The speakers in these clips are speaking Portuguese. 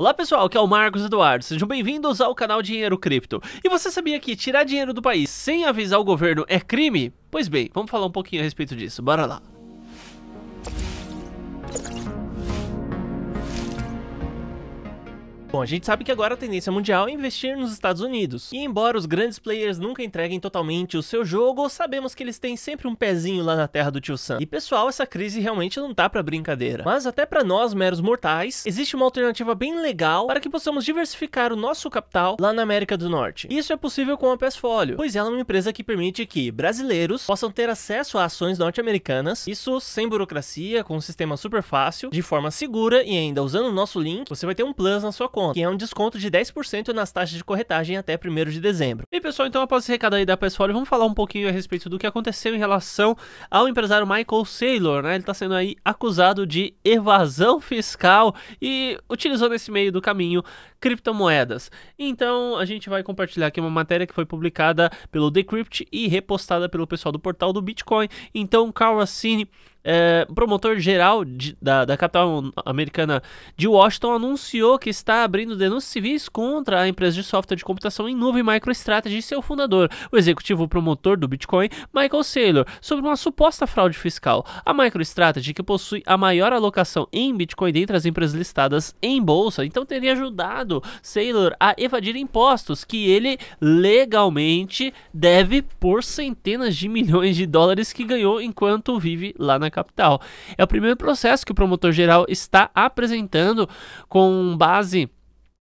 Olá pessoal, aqui é o Marcos Eduardo, sejam bem-vindos ao canal Dinheiro Cripto. E você sabia que tirar dinheiro do país sem avisar o governo é crime? Pois bem, vamos falar um pouquinho a respeito disso, bora lá. Bom, a gente sabe que agora a tendência mundial é investir nos Estados Unidos. E embora os grandes players nunca entreguem totalmente o seu jogo, sabemos que eles têm sempre um pezinho lá na terra do tio Sam. E pessoal, essa crise realmente não tá para brincadeira. Mas até para nós meros mortais, existe uma alternativa bem legal para que possamos diversificar o nosso capital lá na América do Norte. Isso é possível com a Folio, pois ela é uma empresa que permite que brasileiros possam ter acesso a ações norte-americanas, isso sem burocracia, com um sistema super fácil, de forma segura e ainda usando o nosso link, você vai ter um plus na sua conta desconto, que é um desconto de 10% nas taxas de corretagem até 1 de dezembro. E pessoal, então após esse recado aí da Pessoal, vamos falar um pouquinho a respeito do que aconteceu em relação ao empresário Michael Saylor, né? Ele está sendo aí acusado de evasão fiscal e utilizou nesse meio do caminho criptomoedas. Então a gente vai compartilhar aqui uma matéria que foi publicada pelo Decrypt e repostada pelo pessoal do portal do Bitcoin. Então, Carl Assini é, promotor-geral da, da, capital americana de Washington anunciou que está abrindo denúncias civis contra a empresa de software de computação em nuvem MicroStrategy e seu fundador, o executivo promotor do Bitcoin, Michael Saylor, sobre uma suposta fraude fiscal. A MicroStrategy, que possui a maior alocação em Bitcoin dentre as empresas listadas em bolsa, então teria ajudado condenado Sailor a evadir impostos que ele legalmente deve por centenas de milhões de dólares que ganhou enquanto vive lá na capital. É o primeiro processo que o promotor-geral está apresentando com base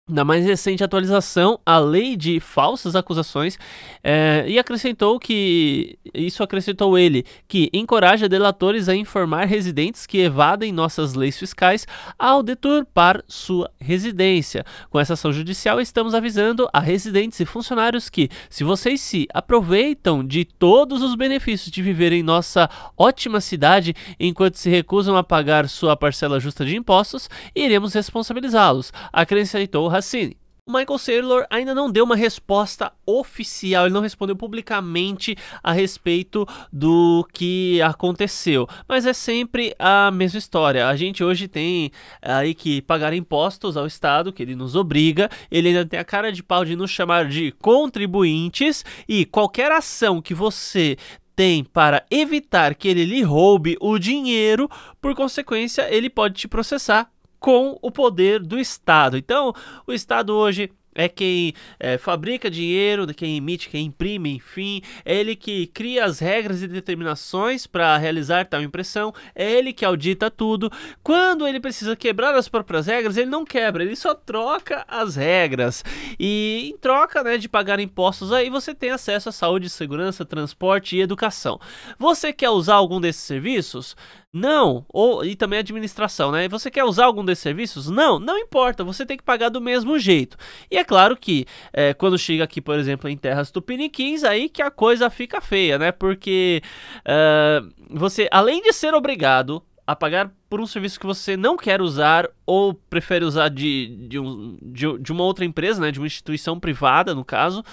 na mais recente atualização, a lei de falsas acusações é, e acrescentou que isso acrescentou ele que encoraja delatores a informar residentes que evadem nossas leis fiscais ao deturpar sua residência. Com essa ação judicial, estamos avisando a residentes e funcionários que, se vocês se aproveitam de todos os benefícios de viver em nossa ótima cidade enquanto se recusam a pagar sua parcela justa de impostos, iremos responsabilizá-los. Acrescentou Racine. O Michael Saylor ainda não deu uma resposta oficial, ele não respondeu publicamente a respeito do que aconteceu. Mas é sempre a mesma história. A gente hoje tem aí que pagar impostos ao Estado, que ele nos obriga, ele ainda tem a cara de pau de nos chamar de contribuintes, e qualquer ação que você tem para evitar que ele lhe roube o dinheiro, por consequência, ele pode te processar com o poder do Estado. Então, o Estado hoje é quem é, fabrica dinheiro, quem emite, quem imprime, enfim. É ele que cria as regras e determinações para realizar tal impressão. É ele que audita tudo. Quando ele precisa quebrar as próprias regras, ele não quebra, ele só troca as regras. E em troca né, de pagar impostos, aí você tem acesso à saúde, segurança, transporte e educação. Você quer usar algum desses serviços? Não, ou e também administração, né? Você quer usar algum desses serviços? Não, não importa, você tem que pagar do mesmo jeito. E é claro que é, quando chega aqui, por exemplo, em terras tupiniquins, aí que a coisa fica feia, né? Porque ah, você, além de ser obrigado a pagar por um serviço que você não quer usar ou prefere usar de, de, um, de, de uma outra empresa, né? De uma instituição privada, no caso.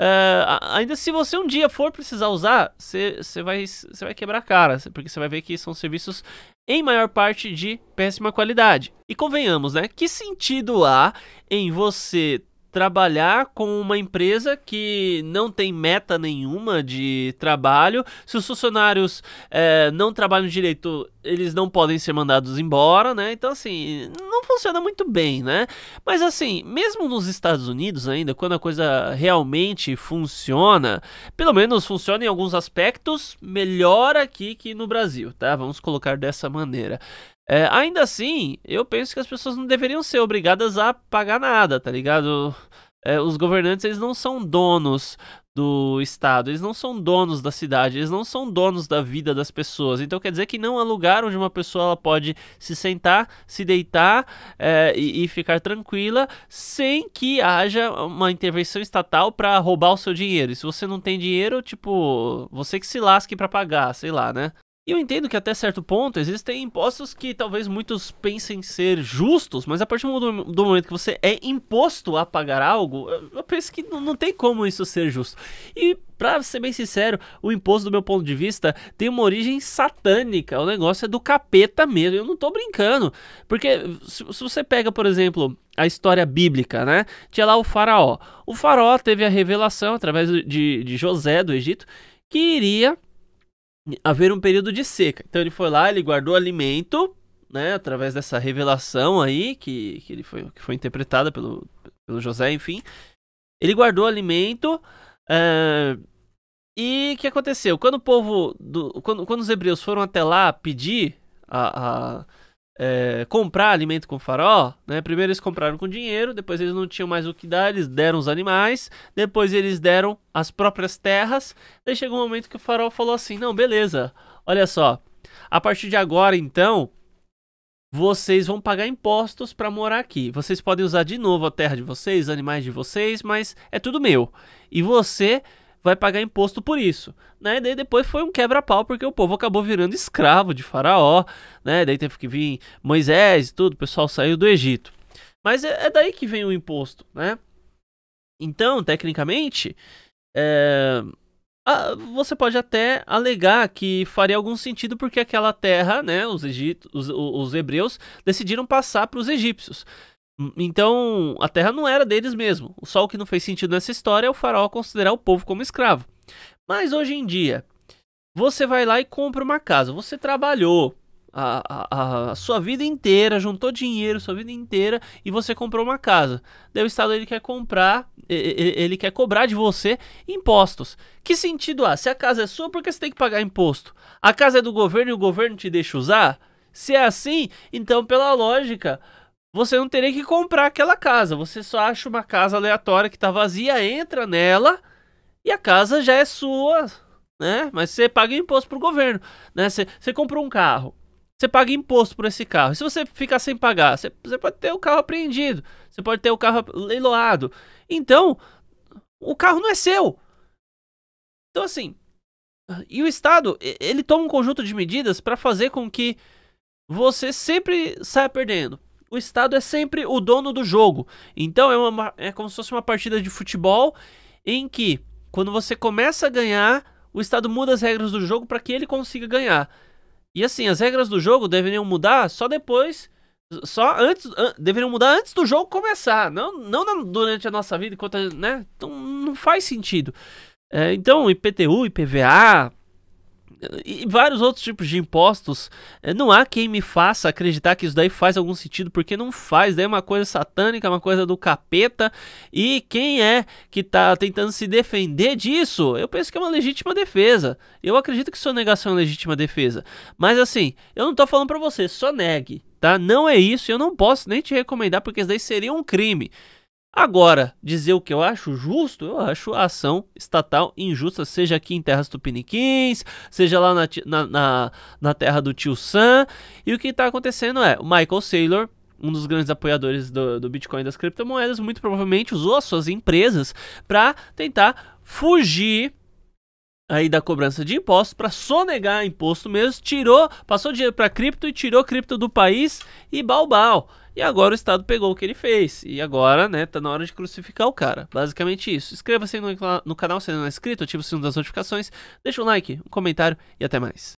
Uh, ainda se você um dia for precisar usar, você vai, vai quebrar a cara, porque você vai ver que são serviços em maior parte de péssima qualidade. E convenhamos, né? Que sentido há em você trabalhar com uma empresa que não tem meta nenhuma de trabalho. Se os funcionários é, não trabalham direito, eles não podem ser mandados embora, né? Então, assim, não funciona muito bem, né? Mas, assim, mesmo nos Estados Unidos ainda, quando a coisa realmente funciona, pelo menos funciona em alguns aspectos melhor aqui que no Brasil, tá? Vamos colocar dessa maneira. É, ainda assim, eu penso que as pessoas não deveriam ser obrigadas a pagar nada, tá ligado? É, os governantes, eles não são donos do estado, eles não são donos da cidade, eles não são donos da vida das pessoas. Então quer dizer que não há lugar onde uma pessoa ela pode se sentar, se deitar é, e, e, ficar tranquila sem que haja uma intervenção estatal para roubar o seu dinheiro. E se você não tem dinheiro, tipo, você que se lasque para pagar, sei lá, né? E eu entendo que até certo ponto existem impostos que talvez muitos pensem ser justos, mas a partir do, do momento que você é imposto a pagar algo, eu, eu penso que não, tem como isso ser justo. E para ser bem sincero, o imposto do meu ponto de vista tem uma origem satânica, o negócio é do capeta mesmo, eu não tô brincando. Porque se, se você pega, por exemplo, a história bíblica, né? Tinha lá o faraó. O faraó teve a revelação através de, de José do Egito que iria haver um período de seca. Então ele foi lá, ele guardou alimento, né, através dessa revelação aí que, que ele foi que foi interpretada pelo, pelo José, enfim. Ele guardou alimento eh, e o que aconteceu? Quando o povo do, quando, quando os hebreus foram até lá pedir a, a é, comprar alimento com farol, né? Primeiro eles compraram com dinheiro, depois eles não tinham mais o que dar, eles deram os animais, depois eles deram as próprias terras. Daí chegou um momento que o farol falou assim: não, beleza, olha só, a partir de agora então vocês vão pagar impostos para morar aqui. Vocês podem usar de novo a terra de vocês, animais de vocês, mas é tudo meu. E você vai pagar imposto por isso, né? daí depois foi um quebra-pau porque o povo acabou virando escravo de Faraó, né? Daí teve que vir Moisés e tudo, o pessoal saiu do Egito. Mas é, é daí que vem o imposto, né? Então, tecnicamente, é, você pode até alegar que faria algum sentido porque aquela terra, né, os, egito, os, os hebreus decidiram passar para os egípcios. Então, a terra não era deles mesmo. Só o que não fez sentido nessa história é o faraó considerar o povo como escravo. Mas hoje em dia, você vai lá e compra uma casa. Você trabalhou a, a, a sua vida inteira, juntou dinheiro, sua vida inteira, e você comprou uma casa. Daí o Estado ele quer comprar, ele, ele quer cobrar de você impostos. Que sentido há? Se a casa é sua, por que você tem que pagar imposto? A casa é do governo e o governo te deixa usar? Se é assim, então pela lógica, você não teria que comprar aquela casa. Você só acha uma casa aleatória que tá vazia, entra nela e a casa já é sua, né? Mas você paga imposto pro governo, né? Você, você comprou um carro, você paga imposto por esse carro. E se você ficar sem pagar, você, você pode ter o carro apreendido, você pode ter o carro leiloado. Então, o carro não é seu. Então, assim, e o Estado, ele toma um conjunto de medidas para fazer com que você sempre saia perdendo o Estado é sempre o dono do jogo. Então é, uma, é como se fosse uma partida de futebol em que, quando você começa a ganhar, o Estado muda as regras do jogo para que ele consiga ganhar. E assim, as regras do jogo deveriam mudar só depois. Só antes. An, deveriam mudar antes do jogo começar. Não, não durante a nossa vida, enquanto. Né? Então não faz sentido. É, então, IPTU, IPVA, e vários outros tipos de impostos. Eh, não há quem me faça acreditar que isso daí faz algum sentido, porque não faz. Daí é uma coisa satânica, uma coisa do capeta. E quem é que está tentando se defender disso? Eu penso que é uma legítima defesa. Eu acredito que sua negação é uma legítima defesa. Mas assim, eu não estou falando para você, só negue, tá? Não é isso. Eu não posso nem te recomendar, porque isso daí seria um crime. Agora, dizer o que eu acho justo, eu acho a ação estatal injusta, seja aqui em terras tupiniquins, seja lá na, na, na, na terra do tio Sam. E o que está acontecendo é, o Michael Saylor, um dos grandes apoiadores do, do Bitcoin e das criptomoedas, muito provavelmente usou as suas empresas para tentar fugir aí da cobrança de impostos para sonegar imposto mesmo, tirou, passou dinheiro para cripto e tirou cripto do país e balbal. Bal. E agora o Estado pegou o que ele fez. E agora, né, tá na hora de crucificar o cara. Basicamente isso. Inscreva-se no, no canal se não é inscrito, ative o sino das notificações, deixa um like, um comentário e até mais.